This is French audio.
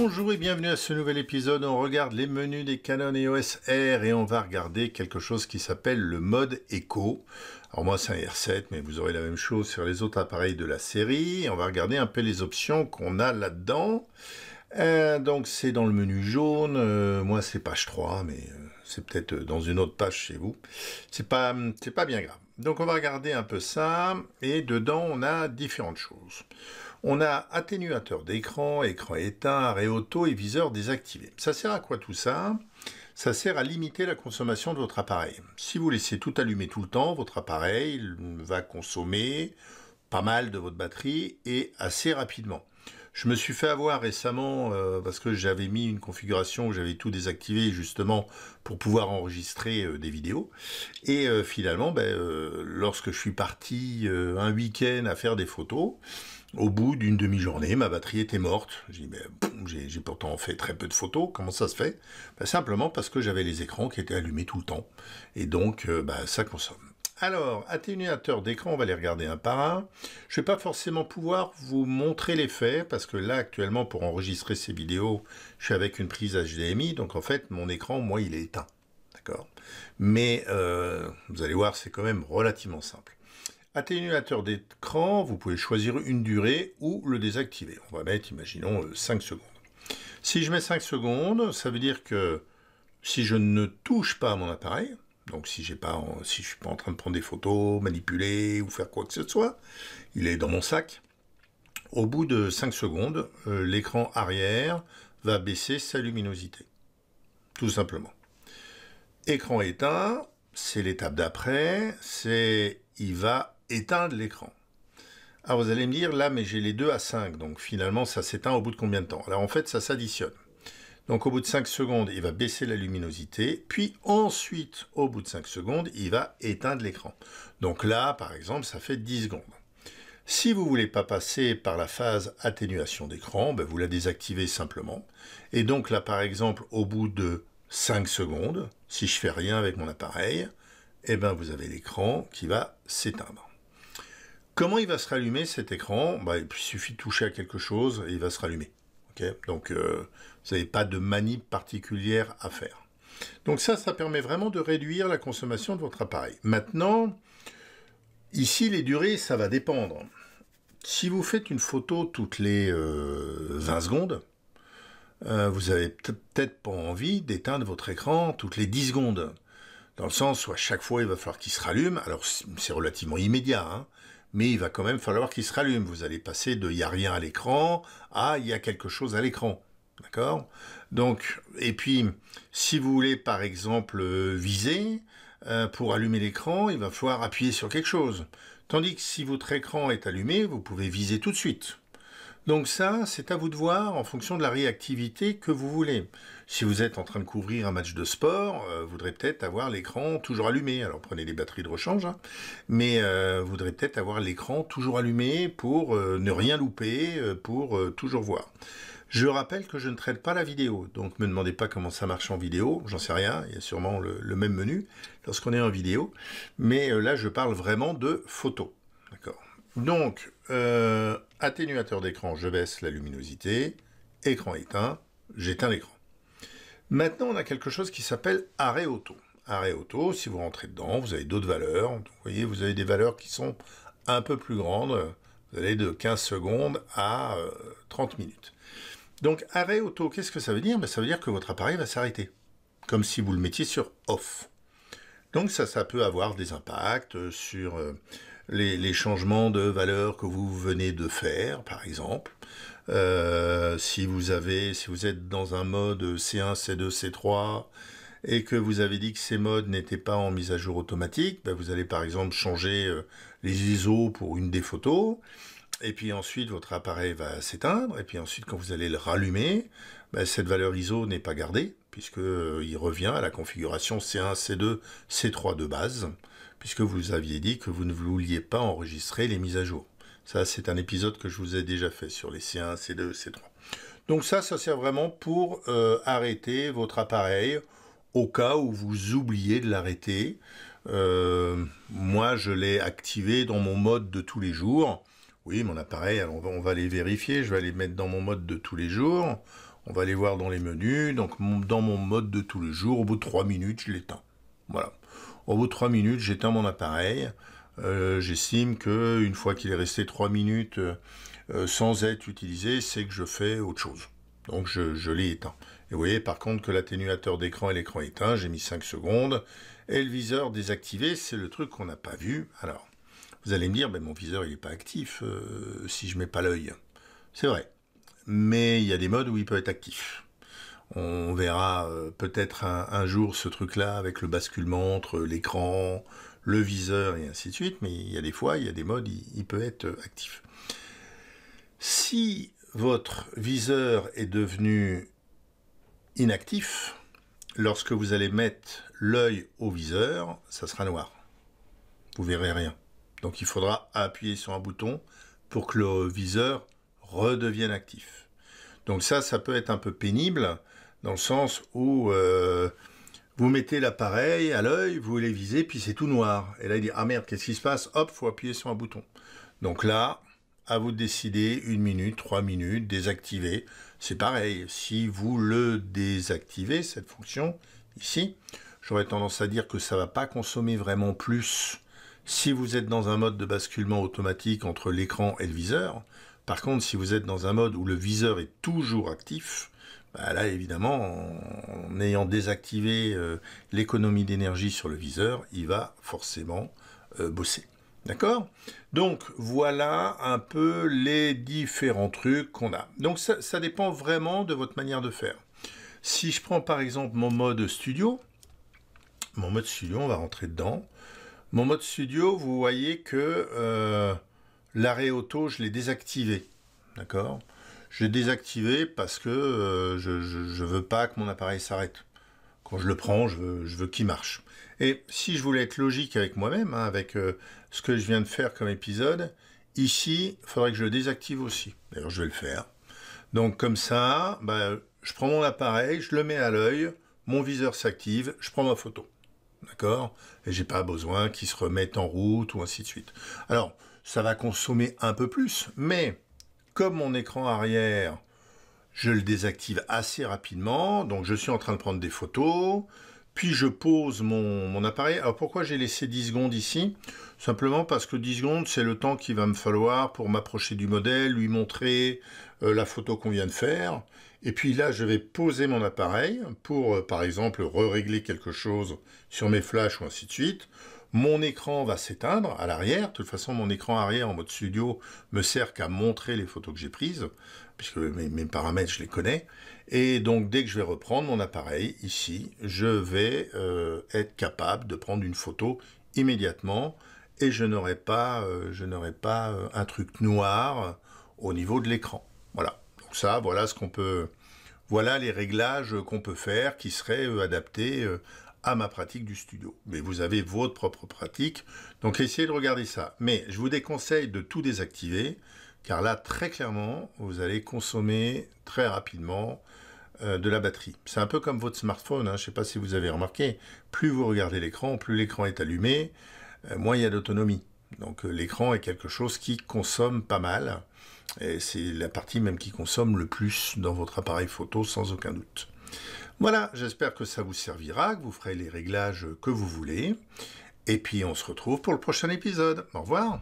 Bonjour et bienvenue à ce nouvel épisode. On regarde les menus des Canon EOS R et on va regarder quelque chose qui s'appelle le mode écho. Alors moi c'est un R7 mais vous aurez la même chose sur les autres appareils de la série. On va regarder un peu les options qu'on a là-dedans. Euh, donc c'est dans le menu jaune, euh, moi c'est page 3 mais euh, c'est peut-être dans une autre page chez vous. C'est pas, c'est pas bien grave. Donc on va regarder un peu ça et dedans on a différentes choses. On a atténuateur d'écran, écran éteint, arrêt auto et viseur désactivé. Ça sert à quoi tout ça ça sert à limiter la consommation de votre appareil. Si vous laissez tout allumer tout le temps, votre appareil va consommer pas mal de votre batterie et assez rapidement. Je me suis fait avoir récemment euh, parce que j'avais mis une configuration où j'avais tout désactivé justement pour pouvoir enregistrer euh, des vidéos. Et euh, finalement, ben, lorsque je suis parti un week-end à faire des photos, au bout d'une demi-journée, ma batterie était morte. Ben, j'ai pourtant fait très peu de photos. Comment ça se fait ben, Simplement parce que j'avais les écrans qui étaient allumés tout le temps. Et donc, euh, ben, ça consomme. Alors, atténuateur d'écran, on va les regarder un par un. Je ne vais pas forcément pouvoir vous montrer l'effet, parce que là, actuellement, pour enregistrer ces vidéos, je suis avec une prise HDMI, donc en fait, mon écran, moi, il est éteint. D'accord Mais euh, vous allez voir, c'est quand même relativement simple. Atténuateur d'écran, vous pouvez choisir une durée ou le désactiver. On va mettre, imaginons, 5 euh, secondes. Si je mets 5 secondes, ça veut dire que si je ne touche pas à mon appareil, donc si, si je ne suis pas en train de prendre des photos, manipuler ou faire quoi que ce soit, il est dans mon sac, au bout de 5 secondes, euh, l'écran arrière va baisser sa luminosité. Tout simplement. Écran éteint, c'est l'étape d'après, c'est il va éteindre l'écran. Alors ah, vous allez me dire, là, mais j'ai les deux à 5, donc finalement, ça s'éteint au bout de combien de temps Alors en fait, ça s'additionne. Donc au bout de 5 secondes, il va baisser la luminosité, puis ensuite, au bout de 5 secondes, il va éteindre l'écran. Donc là, par exemple, ça fait 10 secondes. Si vous ne voulez pas passer par la phase atténuation d'écran, ben, vous la désactivez simplement. Et donc là, par exemple, au bout de 5 secondes, si je fais rien avec mon appareil, eh ben vous avez l'écran qui va s'éteindre. Comment il va se rallumer cet écran bah, Il suffit de toucher à quelque chose et il va se rallumer. Donc euh, vous n'avez pas de manip particulière à faire. Donc ça, ça permet vraiment de réduire la consommation de votre appareil. Maintenant, ici, les durées, ça va dépendre. Si vous faites une photo toutes les 20 euh, secondes, euh, vous n'avez peut-être pas envie d'éteindre votre écran toutes les 10 secondes. Dans le sens où à chaque fois, il va falloir qu'il se rallume. Alors, c'est relativement immédiat. Hein mais il va quand même falloir qu'il se rallume. Vous allez passer de « il n'y a rien à l'écran » à « il y a quelque chose à l'écran ». D'accord Donc, et puis, si vous voulez, par exemple, euh, viser, euh, pour allumer l'écran, il va falloir appuyer sur quelque chose. Tandis que si votre écran est allumé, vous pouvez viser tout de suite. Donc ça, c'est à vous de voir en fonction de la réactivité que vous voulez. Si vous êtes en train de couvrir un match de sport, euh, vous voudrez peut-être avoir l'écran toujours allumé. Alors prenez des batteries de rechange, hein. mais euh, vous voudrez peut-être avoir l'écran toujours allumé pour euh, ne rien louper, pour toujours voir. Je rappelle que je ne traite pas la vidéo, donc ne me demandez pas comment ça marche en vidéo, j'en sais rien, il y a sûrement le, le même menu lorsqu'on est en vidéo, mais là je parle vraiment de photos. Donc, euh, atténuateur d'écran, je baisse la luminosité. Écran éteint, j'éteins l'écran. Maintenant, on a quelque chose qui s'appelle arrêt auto. Arrêt auto, si vous rentrez dedans, vous avez d'autres valeurs. vous voyez, vous avez des valeurs qui sont un peu plus grandes. Vous allez de 15 secondes à 30 euh, minutes. Donc, arrêt auto, qu'est-ce que ça veut dire ben, Ça veut dire que votre appareil va s'arrêter. Comme si vous le mettiez sur off. Donc ça, ça peut avoir des impacts sur euh, les, changements de valeur que vous venez de faire, par exemple. Euh, si vous avez, si vous êtes dans un mode C1, C2, C3 et que vous avez dit que ces modes n'étaient pas en mise à jour automatique, ben, vous allez par exemple changer euh, les ISO pour une des photos. Et puis ensuite, votre appareil va s'éteindre. Et puis ensuite, quand vous allez le rallumer, ben, cette valeur ISO n'est pas gardée puisqu'il euh, revient à la configuration C1, C2, C3 de base, puisque vous aviez dit que vous ne vouliez pas enregistrer les mises à jour. Ça, c'est un épisode que je vous ai déjà fait sur les C1, C2, C3. Donc ça, ça sert vraiment pour euh, arrêter votre appareil au cas où vous oubliez de l'arrêter. Euh, moi, je l'ai activé dans mon mode de tous les jours. Oui, mon appareil, on va, les vérifier. Je vais les mettre dans mon mode de tous les jours. On va aller voir dans les menus. Donc dans mon mode de tous les jours, au bout de 3 minutes, je l'éteins. Voilà. Au bout de 3 minutes, j'éteins mon appareil. Euh, j'estime que une fois qu'il est resté 3 minutes euh, euh, sans être utilisé, c'est que je fais autre chose. Donc je, je l'ai éteint. Et vous voyez par contre que l'atténuateur d'écran et l'écran éteint, j'ai mis 5 secondes. Et le viseur désactivé, c'est le truc qu'on n'a pas vu. Alors, vous allez me dire, mais ben, mon viseur il n'est pas actif si je mets pas l'œil. C'est vrai mais il y a des modes où il peut être actif. On verra euh, peut-être un, jour ce truc-là avec le basculement entre l'écran, le viseur et ainsi de suite, mais il y a des fois, il y a des modes, où il peut être euh, actif. Si votre viseur est devenu inactif, lorsque vous allez mettre l'œil au viseur, ça sera noir. Vous verrez rien. Donc il faudra appuyer sur un bouton pour que le viseur redeviennent actifs. Donc ça, ça peut être un peu pénible dans le sens où euh, vous mettez l'appareil à l'œil, vous les visez, puis c'est tout noir. Et là, il dit ah merde, qu'est-ce qui se passe Hop, faut appuyer sur un bouton. Donc là, à vous de décider une minute, trois minutes, désactiver. C'est pareil. Si vous le désactivez cette fonction ici, j'aurais tendance à dire que ça va pas consommer vraiment plus si vous êtes dans un mode de basculement automatique entre l'écran et le viseur, par contre, si vous êtes dans un mode où le viseur est toujours actif, bah là évidemment, en, ayant désactivé euh, l'économie d'énergie sur le viseur, il va forcément euh, bosser. D'accord Donc voilà un peu les différents trucs qu'on a. Donc ça, dépend vraiment de votre manière de faire. Si je prends par exemple mon mode studio, mon mode studio, on va rentrer dedans. Mon mode studio, vous voyez que euh, l'arrêt auto, je l'ai désactivé. D'accord Je l'ai désactivé parce que euh, je ne veux pas que mon appareil s'arrête. Quand je le prends, je veux, qu'il marche. Et si je voulais être logique avec moi-même, hein, avec euh, ce que je viens de faire comme épisode, ici, il faudrait que je le désactive aussi. D'ailleurs, je vais le faire. Donc comme ça, bah, je prends mon appareil, je le mets à l'œil, mon viseur s'active, je prends ma photo. D'accord Et j'ai pas besoin qu'il se remette en route ou ainsi de suite. Alors, ça va consommer un peu plus, mais comme mon écran arrière, je le désactive assez rapidement, donc je suis en train de prendre des photos, puis je pose mon, appareil. Alors pourquoi j'ai laissé 10 secondes ici Simplement parce que 10 secondes, c'est le temps qu'il va me falloir pour m'approcher du modèle, lui montrer euh, la photo qu'on vient de faire. Et puis là, je vais poser mon appareil pour, euh, par exemple, re-régler quelque chose sur mes flashs ou ainsi de suite. Mon écran va s'éteindre à l'arrière. De toute façon, mon écran arrière en mode studio me sert qu'à montrer les photos que j'ai prises, puisque mes, paramètres, je les connais. Et donc, dès que je vais reprendre mon appareil, ici, je vais euh, être capable de prendre une photo immédiatement et je n'aurai pas, euh, je pas euh, un truc noir au niveau de l'écran. Voilà. Donc ça, voilà ce qu'on peut, voilà les réglages qu'on peut faire qui seraient adaptés ma pratique du studio. Mais vous avez votre propre pratique, donc essayez de regarder ça. Mais je vous déconseille de tout désactiver, car là, très clairement, vous allez consommer très rapidement euh, de la batterie. C'est un peu comme votre smartphone, hein. je ne sais pas si vous avez remarqué, plus vous regardez l'écran, plus l'écran est allumé, euh, moins il y a d'autonomie. Donc euh, l'écran est quelque chose qui consomme pas mal, et c'est la partie même qui consomme le plus dans votre appareil photo, sans aucun doute. Voilà, j'espère que ça vous servira, que vous ferez les réglages que vous voulez. Et puis on se retrouve pour le prochain épisode. Au revoir